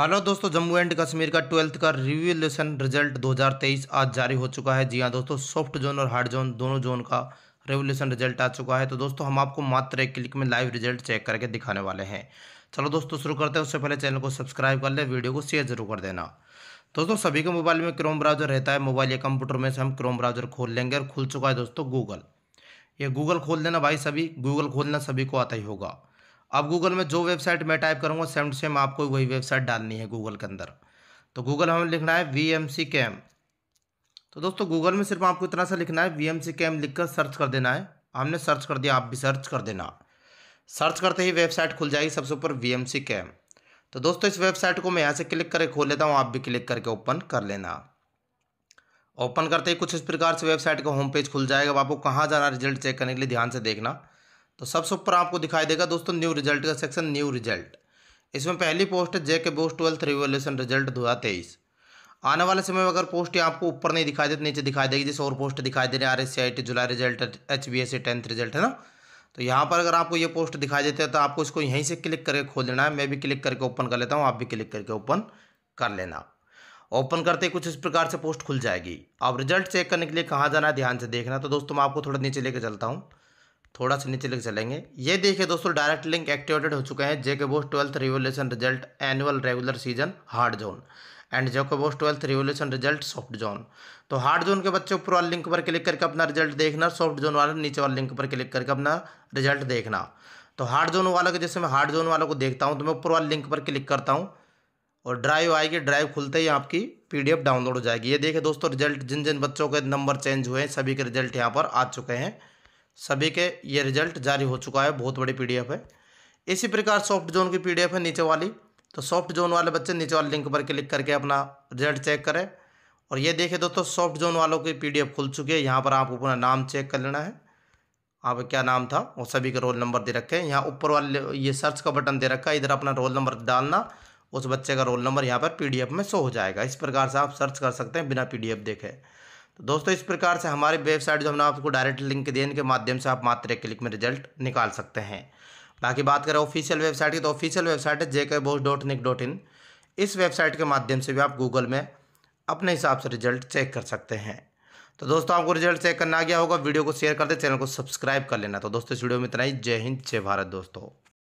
hello हाँ, दोस्तों Jammu and Kashmir का ट्वेल्थ का रिव्यूलेशन रिजल्ट 2023 आज जारी हो चुका है जी हाँ दोस्तों सॉफ्ट जोन और हार्ड जोन दोनों जोन का रिव्यूलेशन रिजल्ट आ चुका है तो दोस्तों हम आपको मात्र एक क्लिक में लाइव रिजल्ट चेक करके दिखाने वाले हैं चलो दोस्तों शुरू करते हैं उससे पहले चैनल को सब्सक्राइब कर ले वीडियो को शेयर जरूर कर देना दोस्तों सभी के मोबाइल में क्रोम ब्राउजर रहता है मोबाइल या कंप्यूटर में से हम क्रोम ब्राउजर खोल लेंगे और खुल चुका है दोस्तों गूगल ये गूगल खोल देना भाई सभी गूगल खोलना सभी को आता ही होगा अब गूगल में जो वेबसाइट मैं टाइप करूँगा सेम टू सेम आपको वही वेबसाइट डालनी है गूगल के अंदर तो गूगल हमें लिखना है वी एम सी कैम तो दोस्तों गूगल में सिर्फ आपको इतना सा लिखना है वी एम सी कैम लिख कर सर्च कर देना है हमने सर्च कर दिया आप भी सर्च कर देना सर्च करते ही वेबसाइट खुल जाएगी सबसे ऊपर वी एम सी कैम तो दोस्तों इस वेबसाइट को मैं यहाँ से क्लिक करके खोल लेता हूँ आप भी क्लिक करके ओपन कर लेना ओपन करते ही कुछ इस प्रकार से वेबसाइट का होम पेज खुल जाएगा अब आपको कहाँ जाना रिजल्ट चेक करने के लिए ध्यान से देखना तो सबसे ऊपर आपको दिखाई देगा दोस्तों न्यू रिजल्ट का सेक्शन न्यू रिजल्ट इसमें पहली पोस्ट है JK BOSE BOSE twelfth revolution result दो हज़ार तेईस आने वाले समय में अगर पोस्ट आपको ऊपर नहीं दिखाई देती नीचे दिखाई देगी जैसे और पोस्ट दिखाई दे रहे हैं R S C I T July result H B S C tenth result है ना तो यहाँ पर अगर आपको ये पोस्ट दिखाई देते हैं तो आपको इसको यहीं से क्लिक करके खोल लेना है मैं भी क्लिक करके ओपन कर लेता हूँ आप भी क्लिक करके ओपन कर लेना ओपन करते ही कुछ इस प्रकार से पोस्ट खुल जाएगी अब रिजल्ट चेक करने के लिए कहाँ जाना है ध्यान से देखना तो दोस्तों मैं आपको थोड़ा नीचे लेकर चलता हूँ थोड़ा सा नीचे लिख चलेंगे ये देखिए दोस्तों डायरेक्ट लिंक एक्टिवेटेड हो चुके हैं JK BOSE twelfth revolution result annual regular season hard zone and JK BOSE twelfth revolution result soft zone तो हार्ड जोन के ऊपर वाले लिंक पर क्लिक करके अपना रिजल्ट देखना सॉफ्ट जोन वाले नीचे वाले लिंक पर क्लिक करके अपना रिजल्ट देखना तो हार्ड जोन वालों के जैसे मैं हार्ड जोन वालों को देखता हूँ तो मैं ऊपर वाले लिंक पर क्लिक करता हूँ और ड्राइव आएगी ड्राइव खुलते ही आपकी पीडीएफ डाउनलोड हो जाएगी ये देखिए दोस्तों रिजल्ट जिन जिन बच्चों के नंबर चेंज हुए हैं सभी के रिजल्ट यहाँ पर आ चुके हैं सभी के ये रिजल्ट जारी हो चुका है बहुत बड़ी पीडीएफ है इसी प्रकार सॉफ्ट जोन की पीडीएफ है नीचे वाली तो सॉफ्ट जोन वाले बच्चे नीचे वाले लिंक पर क्लिक करके अपना रिजल्ट चेक करें और ये देखें दोस्तों सॉफ्ट जोन वालों की पी खुल चुकी है यहाँ पर आपको अपना नाम चेक कर लेना है आप क्या नाम था और सभी के रोल नंबर दे रखे हैं यहाँ ऊपर वाले ये सर्च का बटन दे रखा है इधर अपना रोल नंबर डालना उस बच्चे का रोल नंबर यहाँ पर पीडीएफ में शो हो जाएगा इस प्रकार से आप सर्च कर सकते हैं बिना पीडीएफ देखे तो दोस्तों इस प्रकार से हमारी वेबसाइट जो हमने आपको डायरेक्ट लिंक देने के माध्यम से आप मात्र एक क्लिक में रिजल्ट निकाल सकते हैं बाकी बात करें ऑफिशियल वेबसाइट की तो ऑफिशियल वेबसाइट है JK BOSE dot NIC dot in इस वेबसाइट के माध्यम से भी आप गूगल में अपने हिसाब से रिजल्ट चेक कर सकते हैं तो दोस्तों आपको रिजल्ट चेक करना आ गया होगा वीडियो को शेयर कर दे चैनल को सब्सक्राइब कर लेना तो दोस्तों इस वीडियो में इतना ही जय हिंद जय भारत दोस्तों